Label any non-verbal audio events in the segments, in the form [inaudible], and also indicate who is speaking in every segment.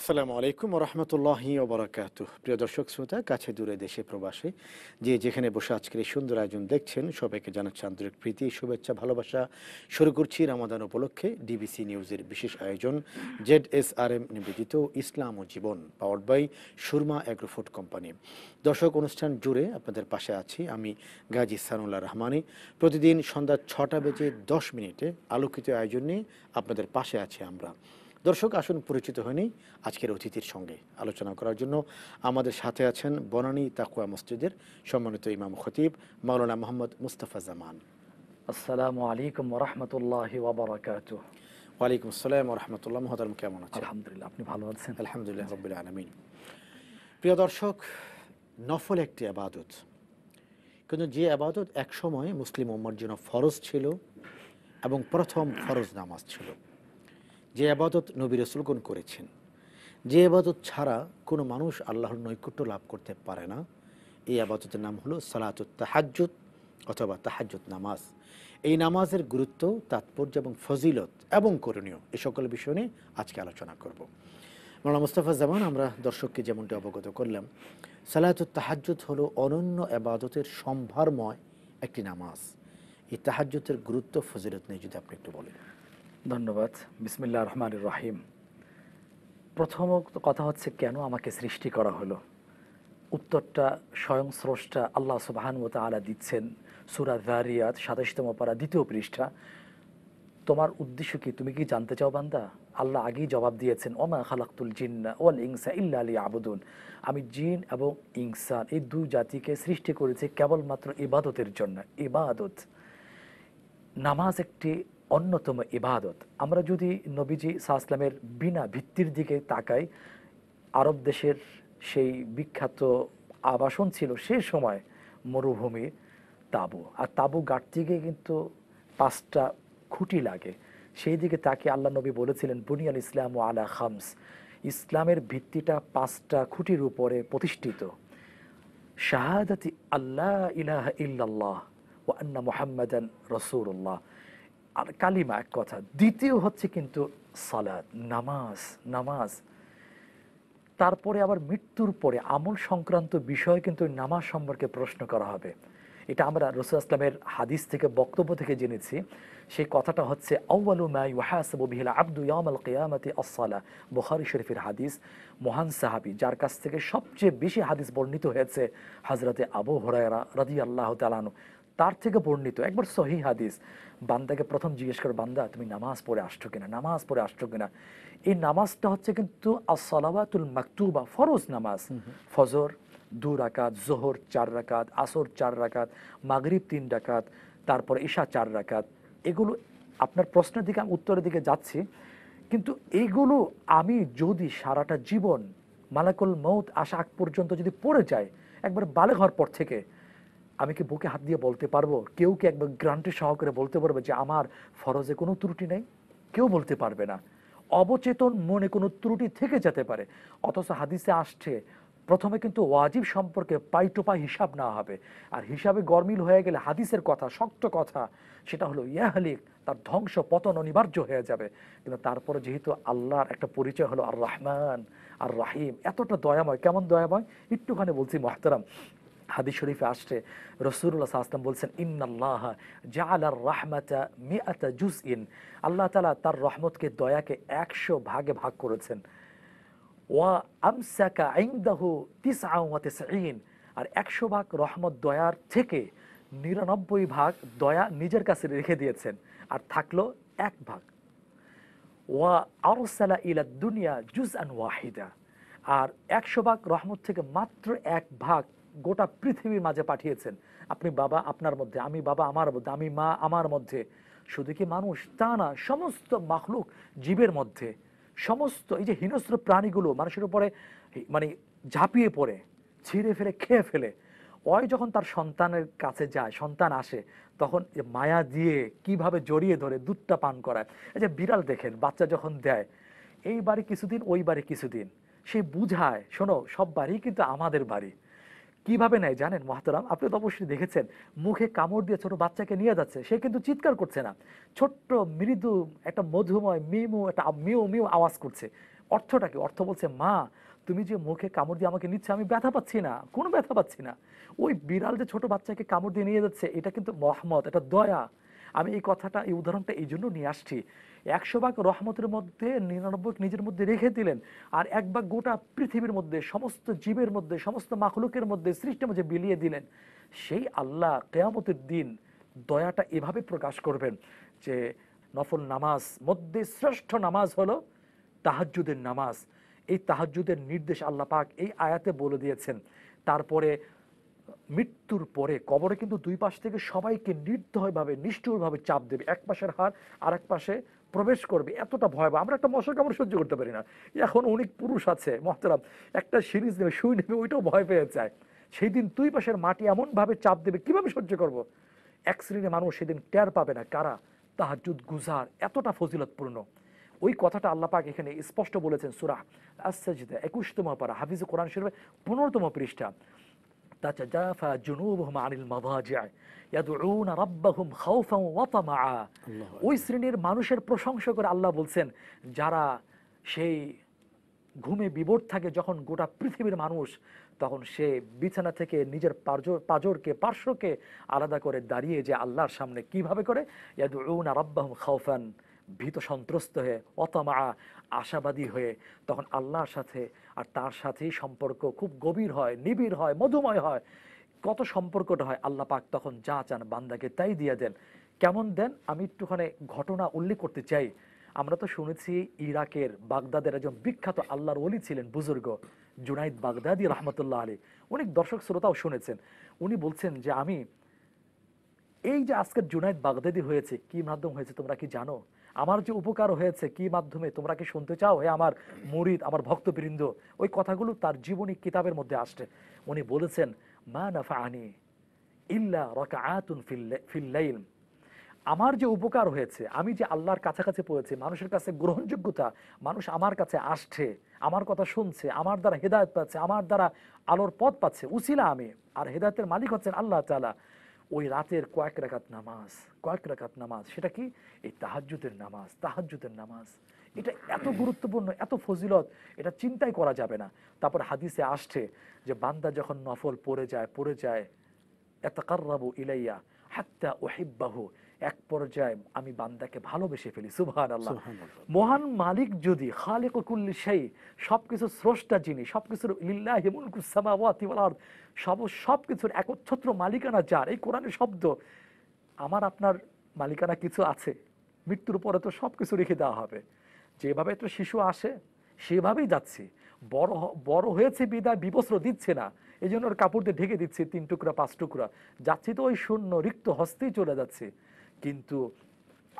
Speaker 1: আসসালামু আলাইকুম রহমতুল্লাহ ওবরাকাত প্রিয় দর্শক শ্রোতা কাছে দূরে দেশে প্রবাসে যে যেখানে বসে আজকের এই সুন্দর আয়োজন দেখছেন সবাইকে জানাচ্ছে আন্তরিক প্রীতি শুভেচ্ছা ভালোবাসা শুরু করছি রামাদান উপলক্ষে ডিবিসি নিউজের বিশেষ আয়োজন জেড এস আর এম নিবেদিত ইসলাম ও জীবন powered by Surma agrofood company দর্শক অনুষ্ঠান জুড়ে আপনাদের পাশে আছি আমি গাজী সানুল্লাহ রহমানি প্রতিদিন সন্ধ্যা ছটা বেজে দশ মিনিটে আলোকিত আয়োজন নিয়ে আপনাদের পাশে আছি আমরা দর্শক আসুন পরিচিত হয়নি আজকের অতিথির সঙ্গে আলোচনা করার জন্য আমাদের সাথে আছেন বনানী তাকুয়া মসজিদের সম্মানিত ইমাম খতিব মাওলানা মোহাম্মদ মুস্তাফা জামান আসসালামু আলাইকুম রহমতুল্লাহ ওয়ালাইকুম আসসালাম রহমতুল্লাহ মহতারম কেমন আছেন আলহামদুলিল্লাহ আপনি ভালো আছেন আলহামদুলিল্লাহ রবিল আলমিন প্রিয় দর্শক নফল একটি আবাদত কিন্তু যে আবাদত একসময় মুসলিম উম্মার জন্য ফরজ ছিল এবং প্রথম ফরজ নামাজ ছিল যে আবাদত নবী রসুলগণ করেছেন যে আবাদত ছাড়া কোনো মানুষ আল্লাহর নৈকট্য লাভ করতে পারে না এই আবাদতের নাম হলো সালাতুত তাহাজুত অথবা তাহাজুত নামাজ এই নামাজের গুরুত্ব তাৎপর্য এবং ফজিলত এবং করণীয় এ সকল বিষয় নিয়ে আজকে আলোচনা করব মোলা মুস্তাফা জামান আমরা দর্শককে যেমনটি অবগত করলাম সালাতুত তাহাজুত হলো অনন্য আবাদতের সম্ভারময় একটি নামাজ এই তাহাজ্যতের গুরুত্ব ফজিলত নিয়ে যদি আপনি একটু বলেন ধন্যবাদ বিসমিল্লা রহমান রাহিম প্রথম কথা হচ্ছে কেন
Speaker 2: আমাকে সৃষ্টি করা হলো উত্তরটা স্বয়ং স্রষ্টা আল্লাহ সুবাহানুমত আলা দিচ্ছেন সুরা জারিয়াত সাতাশতম পারা দ্বিতীয় পৃষ্ঠা তোমার উদ্দেশ্য কি তুমি কি জানতে চাও বান্দা আল্লাহ আগেই জবাব দিয়েছেন ওমা খালাক্তুল জিন্না ওয়াল ইংসা ইল্লা আলী আবুদুন আমি জিন এবং ইংসান এই দুই জাতিকে সৃষ্টি করেছে কেবলমাত্র ইবাদতের জন্য ইবাদত নামাজ একটি অন্যতম ইবাদত আমরা যদি নবীজি সাহসলামের বিনা ভিত্তির দিকে তাকাই আরব দেশের সেই বিখ্যাত আবাসন ছিল সেই সময় মরুভূমির তাবু আর তাবু গাঁটতে গিয়ে কিন্তু পাঁচটা খুঁটি লাগে সেই দিকে তাকে আল্লাহ নবী বলেছিলেন বুনিয়াল ইসলাম ও আলা খামস ইসলামের ভিত্তিটা পাঁচটা খুঁটির উপরে প্রতিষ্ঠিত শাহাদাতি আল্লাহ ইলাহ ইল্লাল্লাহ ও আন্না মোহাম্মদ রসুল্লাহ আর কালিমা এক কথা দ্বিতীয় হচ্ছে কিন্তু সালাদ নামাজ নামাজ তারপরে আবার মৃত্যুর পরে আমল সংক্রান্ত বিষয়ে কিন্তু নামাজ সম্পর্কে প্রশ্ন করা হবে এটা আমরা রসুল আসলামের হাদিস থেকে বক্তব্য থেকে জেনেছি সেই কথাটা হচ্ছে বুখারি শরীফের হাদিস মহান সাহাবি যার কাছ থেকে সবচেয়ে বেশি হাদিস বর্ণিত হয়েছে হাজরতে আবু হরায়রা রাজি আল্লাহ তালানু তার থেকে বর্ণিত একবার সহি হাদিস বান্দাকে প্রথম জিজ্ঞেস করে বান্দা তুমি নামাজ পড়ে আসছো কিনা নামাজ পড়ে আসছো কিনা এই নামাজটা হচ্ছে কিন্তু আসলাবাতুল মাকতুবা ফরজ নামাজ ফজর দু রাকাত জোহর চার রাকাত আসর চার রাকাত মাগরিব তিন রাকাত তারপরে ঈশা চার রাকাত এগুলো আপনার প্রশ্নের দিকে আমি উত্তরের দিকে যাচ্ছি কিন্তু এইগুলো আমি যদি সারাটা জীবন মালাকুল মৌত আসা আগ পর্যন্ত যদি পড়ে যায় একবার বালেঘর পর থেকে আমি কি বুকে হাত দিয়ে বলতে পারবো কেউ কি একবার গ্রান্টে সহকারে বলতে পারবে যে আমার ফরজে কোনো ত্রুটি নেই কেউ বলতে পারবে না অবচেতন মনে কোনো ত্রুটি থেকে যেতে পারে অথচ হাদিসে আসছে প্রথমে কিন্তু ওয়াজিব সম্পর্কে পাই পাই হিসাব না হবে আর হিসাবে গরমিল হয়ে গেলে হাদিসের কথা শক্ত কথা সেটা হলো ইয়াহলিক তার ধ্বংস পতন অনিবার্য হয়ে যাবে কিন্তু তারপরে যেহেতু আল্লাহর একটা পরিচয় হলো আর রহমান আর রাহিম এতটা দয়াময় কেমন দয়াময় একটুখানি বলছি মহাতারাম হাদিস শরীফে আসছে রসুরুল্লা আসলাম বলছেন ইন্নাল্লাহ জালার রাহমাতা মিয়াতা জুস ইন আল্লাহ তালা তার রহমতকে দয়াকে একশো ভাগে ভাগ করেছেন ওয়া আমসাকা আইন্দাহু তিস আওয়াতে ইন আর একশো ভাগ রহমত দয়ার থেকে নিরানব্বই ভাগ দয়া নিজের কাছে রেখে দিয়েছেন আর থাকলো এক ভাগ ওয়া আরসালা ইলা দুনিয়া জুজ আন ওয়াহিদা আর একশো ভাগ রহমত থেকে মাত্র এক ভাগ গোটা পৃথিবীর মাঝে পাঠিয়েছেন আপনি বাবা আপনার মধ্যে আমি বাবা আমার মধ্যে আমি মা আমার মধ্যে শুধু কি মানুষ তা না সমস্ত মাখলুক জীবের মধ্যে সমস্ত এই যে হিনস্ত্র প্রাণীগুলো মানুষের উপরে মানে ঝাঁপিয়ে পড়ে ছিঁড়ে ফেলে খেয়ে ফেলে ওই যখন তার সন্তানের কাছে যায় সন্তান আসে তখন মায়া দিয়ে কিভাবে জড়িয়ে ধরে দুধটা পান করায় এই যে বিড়াল দেখেন বাচ্চা যখন দেয় এই বাড়ি কিছুদিন ওই বাড়ি কিছুদিন সে বুঝায় শোনো সব বাড়ি কিন্তু আমাদের বাড়ি কিভাবে নেয় জানেন মহাতারাম আপনি তো অবশ্যই দেখেছেন মুখে কামড় দিয়ে ছোট বাচ্চাকে নিয়ে যাচ্ছে সে কিন্তু চিৎকার করছে না ছোট্ট মৃদু একটা মধুময় মিমু একটা মিউ মিউ আওয়াজ করছে অর্থটা কি অর্থ বলছে মা তুমি যে মুখে কামড় দিয়ে আমাকে নিচ্ছে আমি ব্যথা পাচ্ছি না কোনো ব্যথা পাচ্ছি না ওই বিড়াল যে ছোট বাচ্চাকে কামড় দিয়ে নিয়ে যাচ্ছে এটা কিন্তু মহম্মদ এটা দয়া আমি এই কথাটা এই উদাহরণটা এই জন্য নিয়ে আসছি একশো ভাগ রহমতের মধ্যে নিরানব্বই নিজের মধ্যে রেখে দিলেন আর এক ভাগ গোটা পৃথিবীর মধ্যে সমস্ত জীবের মধ্যে সমস্ত মাখলুকের মধ্যে সৃষ্টির মধ্যে বিলিয়ে দিলেন সেই আল্লাহ কেয়ামতের দিন দয়াটা এভাবে প্রকাশ করবেন যে নফল নামাজ মধ্যে শ্রেষ্ঠ নামাজ হলো তাহাজুদের নামাজ এই তাহাজুদের নির্দেশ আল্লাহ পাক এই আয়াতে বলে দিয়েছেন তারপরে মৃত্যুর পরে কবরে কিন্তু দুই পাশ থেকে সবাইকে নির্দয়ভাবে নিষ্ঠুরভাবে চাপ দেবে এক পাশের হার আর এক পাশে প্রবেশ করবে এতটা ভয় পাবো আমরা একটা মশার কামড় সহ্য করতে পারি না এখন অনেক পুরুষ আছে মহতারাম একটা সিরিজ নেবে শুই নেবে ওইটাও ভয় পেয়ে যায় সেই দিন দুই পাশের মাটি এমনভাবে চাপ দেবে কিভাবে সহ্য করব এক শ্রেণীর মানুষ সেদিন টের পাবে না কারা তাহাজুদ গুজার এতটা ফজিলতপূর্ণ ওই কথাটা আল্লাপাক এখানে স্পষ্ট বলেছেন সুরাহ আসাজিদা একুশতম পারা হাফিজ কোরআন শরীফের পনেরোতম পৃষ্ঠা আনিল মাদাজিআ ইয়াদউনা রাব্বাহুম খাউফান ওয়া ওই শ্রেণীর মানুষের প্রশংসা করে আল্লাহ বলছেন যারা সেই ঘুমে বিবর থাকে যখন গোটা পৃথিবীর মানুষ তখন সে বিছানা থেকে নিজের পাজরকে পার্শ্বকে আলাদা করে দাঁড়িয়ে যে আল্লাহর সামনে কিভাবে করে না রাব্বাহুম খাওফান ভীত সন্ত্রস্ত হয়ে অতমা আশাবাদী হয়ে তখন আল্লাহর সাথে আর তার সাথেই সম্পর্ক খুব গভীর হয় নিবিড় হয় মধুময় হয় কত সম্পর্কটা হয় আল্লাহ পাক তখন যা চান বান্দাকে তাই দিয়ে দেন কেমন দেন আমি একটুখানি ঘটনা উল্লেখ করতে চাই আমরা তো শুনেছি ইরাকের বাগদাদের একজন বিখ্যাত আল্লাহর অলি ছিলেন বুজুর্গ জুনাইদ বাগদাদি রহমতুল্লাহ আলী অনেক দর্শক শ্রোতাও শুনেছেন উনি বলছেন যে আমি এই যে আজকের জুনাইদ বাগদাদি হয়েছে কি মাধ্যম হয়েছে তোমরা কি জানো আমার যে উপকার হয়েছে কি মাধ্যমে তোমরা কি শুনতে চাও হে আমার মুরিদ আমার ভক্তবৃন্দ ওই কথাগুলো তার জীবনী কিতাবের মধ্যে আসছে উনি বলেছেন মা নাফা আনি ইল্লা রকা আতুন লাইল আমার যে উপকার হয়েছে আমি যে আল্লাহর কাছাকাছি পড়েছি মানুষের কাছে গ্রহণযোগ্যতা মানুষ আমার কাছে আসছে আমার কথা শুনছে আমার দ্বারা হেদায়ত পাচ্ছে আমার দ্বারা আলোর পথ পাচ্ছে উসিলা আমি আর হেদায়তের মালিক হচ্ছেন আল্লাহ তালা ওই রাতের কয়েক রাকাত নামাজ কয়েক রাকাত নামাজ সেটা কি এই তাহাজ্জুদের নামাজ তাহাজ্জুদের নামাজ এটা এত গুরুত্বপূর্ণ এত ফজিলত এটা চিন্তাই করা যাবে না তারপর হাদিসে আসছে যে বান্দা যখন নফল পড়ে যায় পড়ে যায় এত কার্রাবু ইলাইয়া হাত্তা ওহিব্বাহু এক পর্যায়ে আমি বান্দাকে ভালোবেসে ফেলি সুভান আল্লাহ মহান মালিক যদি খালেক কুল্লি সেই সবকিছু স্রষ্টা যিনি সব কিছুর লিল্লাহ সব সব কিছুর একচ্ছত্র মালিকানা যার এই কোরআনের শব্দ আমার আপনার মালিকানা কিছু আছে মৃত্যুর পরে তো সব কিছু রেখে দেওয়া হবে যেভাবে একটা শিশু আসে সেভাবেই যাচ্ছে বড় বড় হয়েছে বিদায় বিবস্ত্র দিচ্ছে না এই জন্য ওর কাপড় দিয়ে ঢেকে দিচ্ছে তিন টুকরা পাঁচ টুকরা যাচ্ছি তো ওই শূন্য রিক্ত হস্তেই চলে যাচ্ছে কিন্তু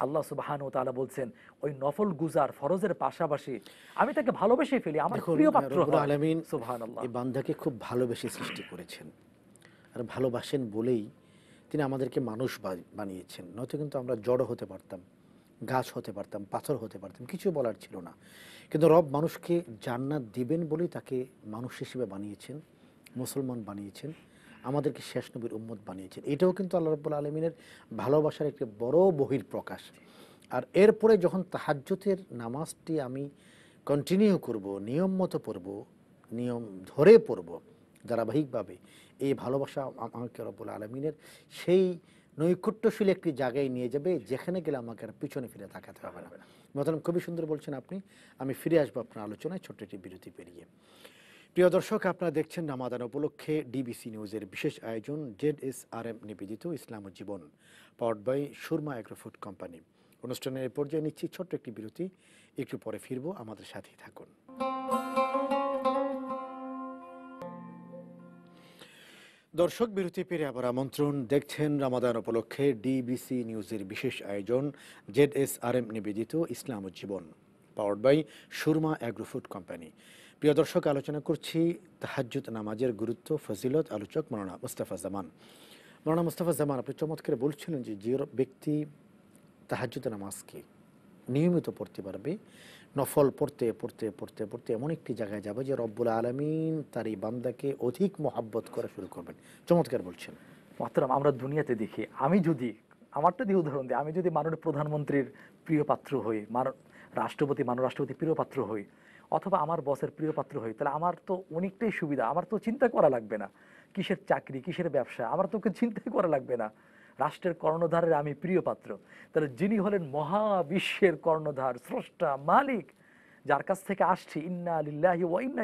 Speaker 2: আল্লাহ সুবাহান ও তালা বলছেন ওই নফল গুজার ফরজের পাশাপাশি আমি তাকে ভালোবেসে ফেলি আমার প্রিয় পাত্র আলমিন
Speaker 1: সুবাহান খুব ভালোবেসে সৃষ্টি করেছেন আর ভালোবাসেন বলেই তিনি আমাদেরকে মানুষ বানিয়েছেন নয়তো কিন্তু আমরা জড়ো হতে পারতাম গাছ হতে পারতাম পাথর হতে পারতাম কিছু বলার ছিল না কিন্তু রব মানুষকে জান্নাত দিবেন বলেই তাকে মানুষ হিসেবে বানিয়েছেন মুসলমান বানিয়েছেন আমাদেরকে শেষ নবীর উম্মত বানিয়েছেন এটাও কিন্তু আল্লাহ রব্বুল আলমিনের ভালোবাসার একটি বড় বহির প্রকাশ আর এরপরে যখন তাহাজ্যতের নামাজটি আমি কন্টিনিউ করব নিয়ম মতো পড়ব নিয়ম ধরে পড়ব ধারাবাহিকভাবে এই ভালোবাসা আমাকে রব্বুল আলমিনের সেই নৈকট্যশীল একটি জায়গায় নিয়ে যাবে যেখানে গেলে আমাকে আর পিছনে ফিরে তাকাতে হবে না মতন খুবই সুন্দর বলছেন আপনি আমি ফিরে আসবো আপনার আলোচনায় ছোট্ট একটি বিরতি পেরিয়ে প্রিয় দর্শক আপনারা দেখছেন রামাদান উপলক্ষে ডিবিসি নিউজের বিশেষ আয়োজন জেড এস আর এম নিবেদিত ইসলাম জীবন power by Surma agrofood company অনুষ্ঠানের এ পর্যায়ে নিচ্ছি ছোট্ট একটি বিরতি একটু পরে ফিরব আমাদের সাথেই থাকুন দর্শক বিরতি পেরে আবার আমন্ত্রণ দেখছেন রামাদান উপলক্ষে ডিবিসি নিউজের বিশেষ আয়োজন জেড এস আর এম নিবেদিত ইসলাম জীবন power by Surma agrofood company প্রিয় দর্শক আলোচনা করছি তাহাজ্জুদ নামাজের গুরুত্ব ফজিলত আলোচক মৌলানা মুস্তাফা জামান মৌলানা মুস্তাফা জামান আপনি চমৎকার বলছিলেন যে যে ব্যক্তি তাহাজ্জুদ নামাজকে নিয়মিত পড়তে পারবে নফল পড়তে পড়তে পড়তে পড়তে এমন একটি জায়গায় যাবে যে রব্বুল আলমিন তার এই বান্দাকে অধিক মহাব্বত করা শুরু করবেন চমৎকার বলছেন মাত্রাম আমরা দুনিয়াতে
Speaker 2: দেখি আমি যদি আমারটা দিয়ে উদাহরণ দিই আমি যদি মাননীয় প্রধানমন্ত্রীর প্রিয় পাত্র হই মান রাষ্ট্রপতি মানব রাষ্ট্রপতি প্রিয় পাত্র হই অথবা আমার বসের প্রিয়পাত্র হই তাহলে আমার তো অনেকটাই সুবিধা আমার তো চিন্তা করা লাগবে না কিসের চাকরি কিসের ব্যবসা আমার তো চিন্তাই করা লাগবে না রাষ্ট্রের কর্ণধারের আমি প্রিয়পাত্র তাহলে যিনি হলেন মহাবিশ্বের কর্ণধার স্রষ্টা মালিক যার কাছ থেকে আসছি ইন্না আলিল্লাহি ও ইন্না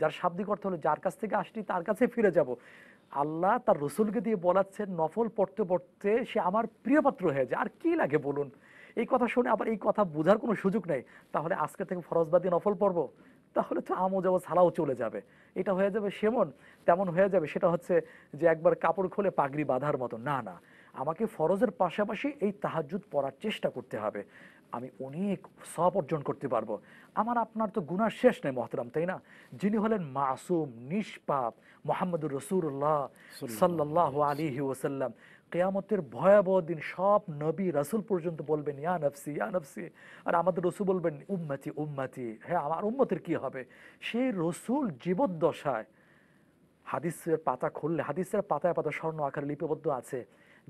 Speaker 2: যার শাব্দিক অর্থ হলো যার কাছ থেকে আসছি তার কাছে ফিরে যাব আল্লাহ তার রসুলকে দিয়ে বলাচ্ছেন নফল পড়তে পড়তে সে আমার প্রিয়পাত্র হয়ে যায় আর কি লাগে বলুন এই কথা শুনে আবার এই কথা বোঝার কোনো সুযোগ নেই তাহলে আজকে থেকে ফরজবাদী নফল পড়ব তাহলে তো আমও যাবো ছাড়াও চলে যাবে এটা হয়ে যাবে সেমন তেমন হয়ে যাবে সেটা হচ্ছে যে একবার কাপড় খোলে পাগড়ি বাঁধার মতো না না আমাকে ফরজের পাশাপাশি এই তাহাজুদ পড়ার চেষ্টা করতে হবে আমি অনেক সব অর্জন করতে পারবো আমার আপনার তো গুণার শেষ নেই মহতরাম তাই না যিনি হলেন মাসুম নিষ্পাপ মোহাম্মদুর রসুল্লাহ সাল্লাহ আলী ওসাল্লাম কেয়ামতের ভয়াবহ দিন সব নবী রাসুল পর্যন্ত বলবেন ইয়া নফসি ইয়া নফসি আর আমাদের রসুল বলবেন উম্মাতি উম্মাতি হ্যাঁ আমার উম্মতের কি হবে সেই রসুল জীবদ্দশায় হাদিসের পাতা খুললে হাদিসের পাতায় পাতা স্বর্ণ আকারে লিপিবদ্ধ আছে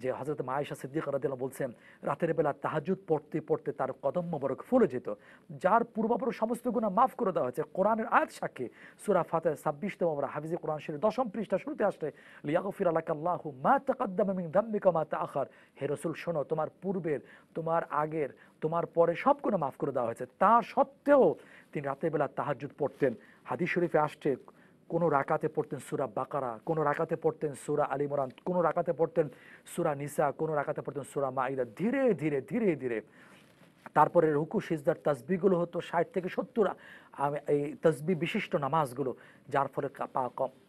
Speaker 2: যে হজরত মায়েশা সিদ্দিক রাদিল্লা বলছেন রাতের বেলা তাহাজুদ পড়তে পড়তে তার কদম মোবারক ফুলে যেত যার পূর্বাপর সমস্ত গুণা মাফ করে দেওয়া হয়েছে কোরআনের আয়াত সাক্ষী সুরা ফাতে ছাব্বিশতম আমরা হাফিজে কোরআন শরীর দশম পৃষ্ঠা শুরুতে আসলে লিয়াগফির আল্লাহ মা তাকাদ্দামিং দাম্মিকা মা তা আখার হে রসুল শোনো তোমার পূর্বের তোমার আগের তোমার পরে সব গুণা মাফ করে দেওয়া হয়েছে তা সত্ত্বেও তিনি রাতের বেলা তাহাজুদ পড়তেন হাদিস শরীফে আসছে কোনো রাকাতে পড়তেন সুরা বাকারা কোনো রাকাতে পড়তেন সুরা আলী মরান কোনো রাকাতে পড়তেন সুরা নিসা কোনো রাকাতে পড়তেন সুরা মাইদা ধীরে ধীরে ধীরে ধীরে তারপরে রুকু সিজদার তসবিগুলো হতো ষাট থেকে সত্তর এই তসবি বিশিষ্ট নামাজগুলো যার ফলে পা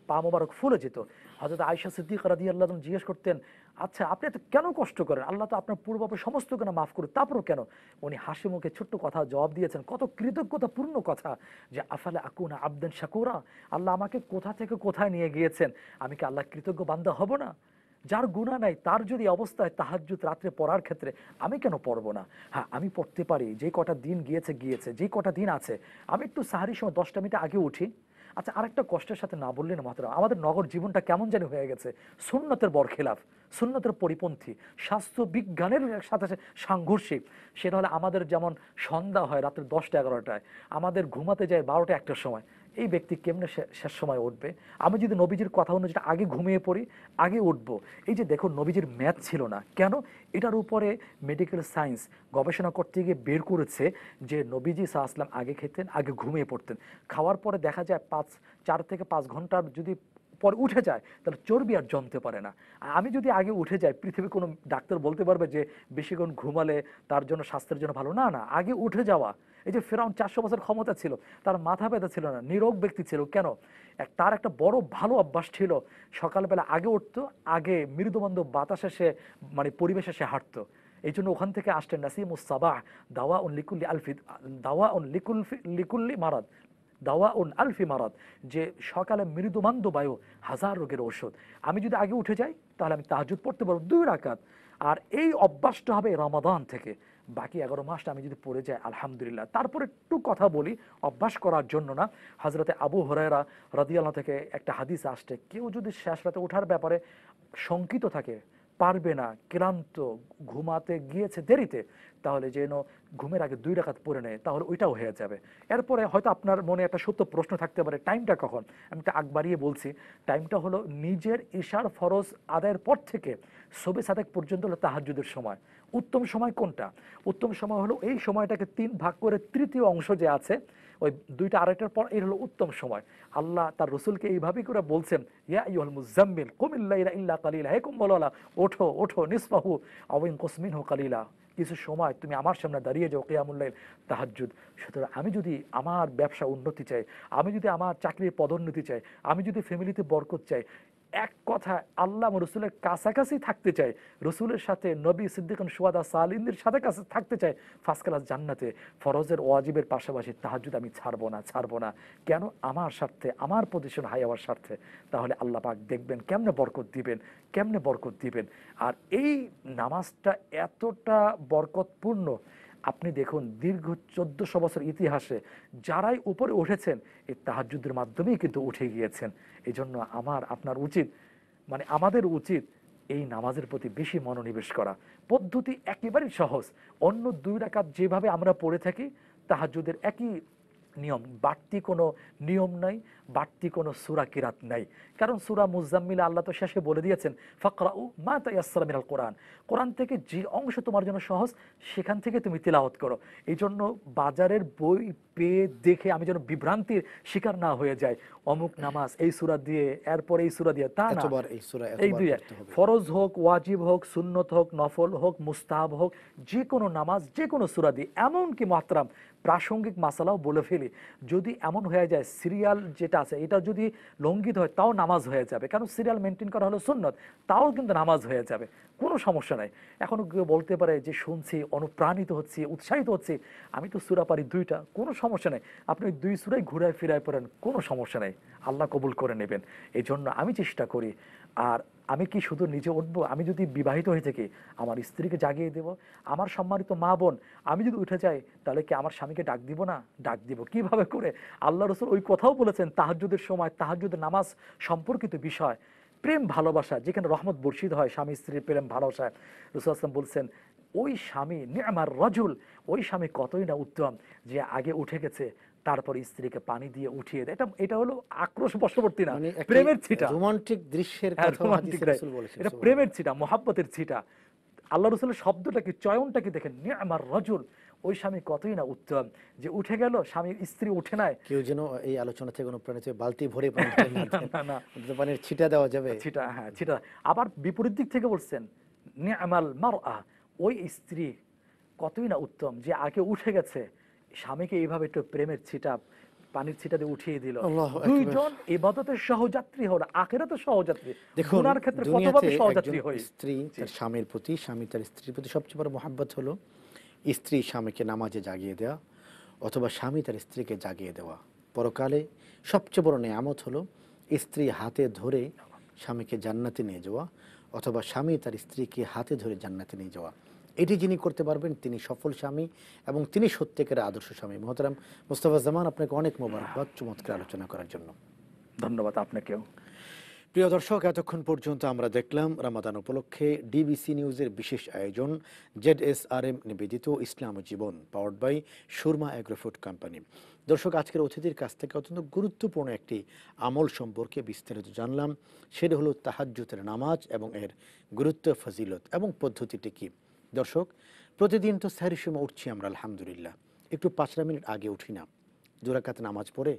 Speaker 2: পা মোবারক ফুলে যেত হজরত আয়সা সিদ্দিক রাজি আল্লাহ জিজ্ঞেস করতেন আচ্ছা আপনি এত কেন কষ্ট করেন আল্লাহ তো আপনার পূর্বাপে সমস্ত কেন মাফ করুন তারপরও কেন উনি হাসি মুখে ছোট্ট কথা জবাব দিয়েছেন কত কৃতজ্ঞতাপূর্ণ কথা যে আফালে আকুনা আবদেন শাকুরা আল্লাহ আমাকে কোথা থেকে কোথায় নিয়ে গিয়েছেন আমি কি আল্লাহ কৃতজ্ঞ বান্ধা হব না যার গুণা নাই তার যদি অবস্থায় তাহাজুত রাত্রে পড়ার ক্ষেত্রে আমি কেন পড়বো না হ্যাঁ আমি পড়তে পারি যে কটা দিন গিয়েছে গিয়েছে যে কটা দিন আছে আমি একটু সাহারির সময় দশটা মিনিটে আগে উঠি আচ্ছা আরেকটা কষ্টের সাথে না বললেন মাত্র আমাদের নগর জীবনটা কেমন জানি হয়ে গেছে সুন্নতের বরখেলাফ সুন্নতের পরিপন্থী স্বাস্থ্য বিজ্ঞানের সাথে সাংঘর্ষিক সেটা হলে আমাদের যেমন সন্ধ্যা হয় রাত্রে দশটা এগারোটায় আমাদের ঘুমাতে যায় বারোটা একটার সময় এই ব্যক্তি কেমনে শেষ সময় উঠবে আমি যদি নবীজির কথা অনুযায়ী আগে ঘুমিয়ে পড়ি আগে উঠব এই যে দেখো নবীজির ম্যাথ ছিল না কেন এটার উপরে মেডিকেল সায়েন্স গবেষণা করতে গিয়ে বের করেছে যে নবীজি সাহা আসলাম আগে খেতেন আগে ঘুমিয়ে পড়তেন খাওয়ার পরে দেখা যায় পাঁচ চার থেকে পাঁচ ঘন্টার যদি পরে উঠে যায় তাহলে চর্বি আর জমতে পারে না আমি যদি আগে উঠে যাই পৃথিবী কোনো ডাক্তার বলতে পারবে যে বেশিক্ষণ ঘুমালে তার জন্য স্বাস্থ্যের জন্য ভালো না না আগে উঠে যাওয়া এই যে ফেরাউন চারশো বছর ক্ষমতা ছিল তার মাথা ব্যথা ছিল না নিরোগ ব্যক্তি ছিল কেন তার একটা বড় ভালো অভ্যাস ছিল সকালবেলা আগে উঠতো আগে মৃদুবন্ধ বাতাসে সে মানে পরিবেশে সে হাঁটতো এই জন্য ওখান থেকে আসতেন নাসিমুস সাবাহ দাওয়া উন লিকুল্লি আলফিদ দাওয়া উন লিকুল লিকুল্লি মারাদ দাওয়া উন আলফি মারাত যে সকালে মৃদুমান্দ বায়ু হাজার রোগের ওষুধ আমি যদি আগে উঠে যাই তাহলে আমি তাহাজুদ পড়তে পারবো দুই রাকাত আর এই অভ্যাসটা হবে রমাদান থেকে বাকি এগারো মাসটা আমি যদি পড়ে যাই আলহামদুলিল্লাহ তারপরে একটু কথা বলি অভ্যাস করার জন্য না হজরতে আবু হরেরা রাদিয়াল্লাহ থেকে একটা হাদিস আসছে কেউ যদি শেষ রাতে ওঠার ব্যাপারে শঙ্কিত থাকে পারবে না ক্লান্ত ঘুমাতে গিয়েছে দেরিতে তাহলে যেন ঘুমের আগে দুই রাখাত পরে নেয় তাহলে ওইটাও হয়ে যাবে এরপরে হয়তো আপনার মনে একটা সত্য প্রশ্ন থাকতে পারে টাইমটা কখন আমি একটা আগ বাড়িয়ে বলছি টাইমটা হলো নিজের ইশার ফরজ আদায়ের পর থেকে সবে সাদেক পর্যন্ত হলো তাহাজুদের সময় উত্তম সময় কোনটা উত্তম সময় হলো এই সময়টাকে তিন ভাগ করে তৃতীয় অংশ যে আছে ওই দুইটা আড়াইটার পর এর হলো উত্তম সময় আল্লাহ তার রসুলকে এইভাবেই করে বলছেন ইয়া ইউল মুজাম্মিল কুমিল্লা ইল্লা কালিলা হে কুম বলা ওঠো ওঠো নিসফাহু অবিন কসমিন হো কালিলা কিছু সময় তুমি আমার সামনে দাঁড়িয়ে যাও কেয়ামুল্লাইল তাহাজুদ সুতরাং আমি যদি আমার ব্যবসা উন্নতি চাই আমি যদি আমার চাকরির পদোন্নতি চাই আমি যদি ফ্যামিলিতে বরকত চাই এক কথা আল্লাহ রসুলের কাছাকাছি থাকতে চায় রসুলের সাথে নবী সিদ্দিকন সুয়াদা সালিনদের সাথে কাছে থাকতে চায় ফার্স্ট ক্লাস জান্নাতে ফরজের ওয়াজিবের পাশাপাশি তাহাজুদ আমি ছাড়বো না ছাড়বো না কেন আমার স্বার্থে আমার পজিশন হাই হওয়ার স্বার্থে তাহলে আল্লাহ পাক দেখবেন কেমনে বরকত দিবেন কেমনে বরকত দিবেন আর এই নামাজটা এতটা বরকতপূর্ণ আপনি দেখুন দীর্ঘ চোদ্দশো বছর ইতিহাসে যারাই উপরে উঠেছেন এই তাহাজুদের মাধ্যমেই কিন্তু উঠে গিয়েছেন এই জন্য আমার আপনার উচিত মানে আমাদের উচিত এই নামাজের প্রতি বেশি মনোনিবেশ করা পদ্ধতি একেবারেই সহজ অন্য দুই রাকাত যেভাবে আমরা পড়ে থাকি তাহাজুদের একই নিয়ম বাড়তি কোনো নিয়ম নাই বাড়তি কোনো সুরা কিরাত নাই কারণ সুরা মুজাম্মিল আল্লাহ তো শেষে বলে দিয়েছেন ফকরা উ মা তাইয়াসালামিন আল কোরআন কোরআন থেকে যে অংশ তোমার জন্য সহজ সেখান থেকে তুমি তিলাওয়াত করো এই জন্য বাজারের বই পেয়ে দেখে আমি যেন বিভ্রান্তির শিকার না হয়ে যায় অমুক নামাজ এই সুরা দিয়ে এরপর এই সুরা দিয়ে তা না এই দুই ফরজ হোক ওয়াজিব হোক সুন্নত হোক নফল হোক মুস্তাহাব হোক যে কোনো নামাজ যে কোনো সুরা দিয়ে এমনকি মাত্রাম প্রাসঙ্গিক মাসালাও বলে ফেলি যদি এমন হয়ে যায় সিরিয়াল যেটা আছে এটা যদি লঙ্ঘিত হয় তাও নামাজ হয়ে যাবে কারণ সিরিয়াল মেনটেন করা হলো সুন্নত তাও কিন্তু নামাজ হয়ে যাবে কোনো সমস্যা নাই এখনও কেউ বলতে পারে যে শুনছি অনুপ্রাণিত হচ্ছে উৎসাহিত হচ্ছে আমি তো সুরা পারি দুইটা কোনো সমস্যা নেই আপনি ওই দুই সুরাই ঘুরায় ফিরায় পড়েন কোনো সমস্যা নেই আল্লাহ কবুল করে নেবেন এই জন্য আমি চেষ্টা করি আর আমি কি শুধু নিজে উঠবো আমি যদি বিবাহিত হয়ে থাকি আমার স্ত্রীকে জাগিয়ে দেব আমার সম্মানিত মা বোন আমি যদি উঠে যাই তাহলে কি আমার স্বামীকে ডাক দিব না ডাক দিব কিভাবে করে আল্লাহ রসুল ওই কথাও বলেছেন তাহাজুদের সময় তাহাজুদের নামাজ সম্পর্কিত বিষয় প্রেম ভালোবাসা যেখানে রহমত বর্ষিত হয় স্বামী স্ত্রীর প্রেম ভালোবাসা রসুল আসলাম বলছেন ওই স্বামী আমার রজুল ওই স্বামী কতই না উত্তম যে আগে উঠে গেছে তারপর স্ত্রীকে পানি দিয়ে উঠিয়ে দেয় এটা এটা হলো আক্রোশ বশবর্তী না মানে প্রেমের ছিটা রোমান্টিক দৃশ্যের হ্যাঁ, রোমান্টিক এটা প্রেমের ছিটা মহাব্বতের ছিটা আল্লাহ রসুলের শব্দটাকে চয়নটাকে দেখেন আমার রজুল ওই স্বামী কতই না উত্তম যে উঠে গেল স্বামীর স্ত্রী উঠে নাই কেউ যেন এই আলোচনা থেকে অনুপ্রাণিত বালতি ভরে [laughs] পানির ছিটা দেওয়া যাবে ছিটা হ্যাঁ ছিটা আবার বিপরীত দিক থেকে বলছেন নিয়ামাল মার আহ ওই স্ত্রী কতই না উত্তম যে আগে উঠে গেছে স্বামীকে এইভাবে একটু প্রেমের ছিটা পানির ছিটা দিয়ে উঠিয়ে দিল দুইজন ইবাদতের সহযাত্রী হল তো সহযাত্রী দেখুন ক্ষেত্রে কতভাবে সহযাত্রী হয়
Speaker 1: স্ত্রী তার স্বামীর প্রতি স্বামী তার স্ত্রীর প্রতি সবচেয়ে বড় মহাব্বত হলো স্ত্রী স্বামীকে নামাজে জাগিয়ে দেওয়া অথবা স্বামী তার স্ত্রীকে জাগিয়ে দেওয়া পরকালে সবচেয়ে বড় নিয়ামত হলো স্ত্রী হাতে ধরে স্বামীকে জান্নাতে নিয়ে যাওয়া অথবা স্বামী তার স্ত্রীকে হাতে ধরে জান্নাতে নিয়ে যাওয়া এটি যিনি করতে পারবেন তিনি সফল স্বামী এবং তিনি সত্যিকার আদর্শ স্বামী মহতারাম মুস্তফা জামান আপনাকে অনেক মোবারকবাদ চমৎকার আলোচনা করার জন্য
Speaker 2: ধন্যবাদ আপনাকেও
Speaker 1: প্রিয় দর্শক এতক্ষণ পর্যন্ত আমরা দেখলাম রামাদান উপলক্ষে ডিবিসি নিউজের বিশেষ আয়োজন জেড এস আর এম নিবেদিত ইসলাম জীবন powered by Surma agrofood company দর্শক আজকের অতিথির কাছ থেকে অত্যন্ত গুরুত্বপূর্ণ একটি আমল সম্পর্কে বিস্তারিত জানলাম সেটা হলো তাহাজ্জুতের নামাজ এবং এর গুরুত্ব ফজিলত এবং পদ্ধতিটি কী দর্শক প্রতিদিন তো স্যারের সময় উঠছি আমরা আলহামদুলিল্লাহ একটু পাঁচটা মিনিট আগে উঠি না জোরাকাত নামাজ পড়ে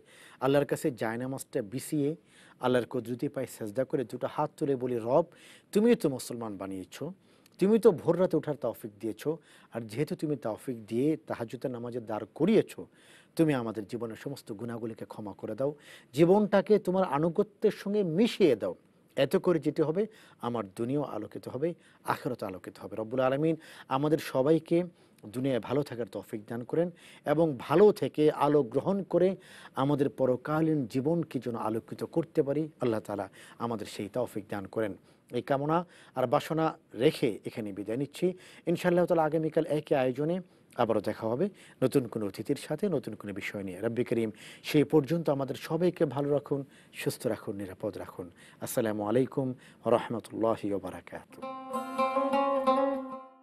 Speaker 1: আল্লাহর কাছে জায়নামাজটা বিছিয়ে আল্লাহর কদরতি পায়ে সেজদা করে দুটো হাত তুলে বলি রব তুমিও তো মুসলমান বানিয়েছ তুমি তো ভোর রাতে ওঠার তাওফিক দিয়েছ আর যেহেতু তুমি তাওফিক দিয়ে তাহাজুতের নামাজের দাঁড় করিয়েছ তুমি আমাদের জীবনের সমস্ত গুণাগুলিকে ক্ষমা করে দাও জীবনটাকে তোমার আনুগত্যের সঙ্গে মিশিয়ে দাও এত করে যেতে হবে আমার দুনিয়াও আলোকিত হবে আখেরত আলোকিত হবে রব্বুল আলমিন আমাদের সবাইকে দুনিয়ায় ভালো থাকার তফিক দান করেন এবং ভালো থেকে আলো গ্রহণ করে আমাদের পরকালীন জীবনকে যেন আলোকিত করতে পারি আল্লাহ তালা আমাদের সেই তফিক দান করেন এই কামনা আর বাসনা রেখে এখানে বিদায় নিচ্ছি ইনশাআল্লাহ তালা আগামীকাল একই আয়োজনে আবারও দেখা হবে নতুন কোনো অতিথির সাথে নতুন কোনো বিষয় নিয়ে রব্বি করিম সেই পর্যন্ত আমাদের সবাইকে ভালো রাখুন সুস্থ রাখুন নিরাপদ রাখুন আসসালামু আলাইকুম রহমতুল্লাহ বারাকাত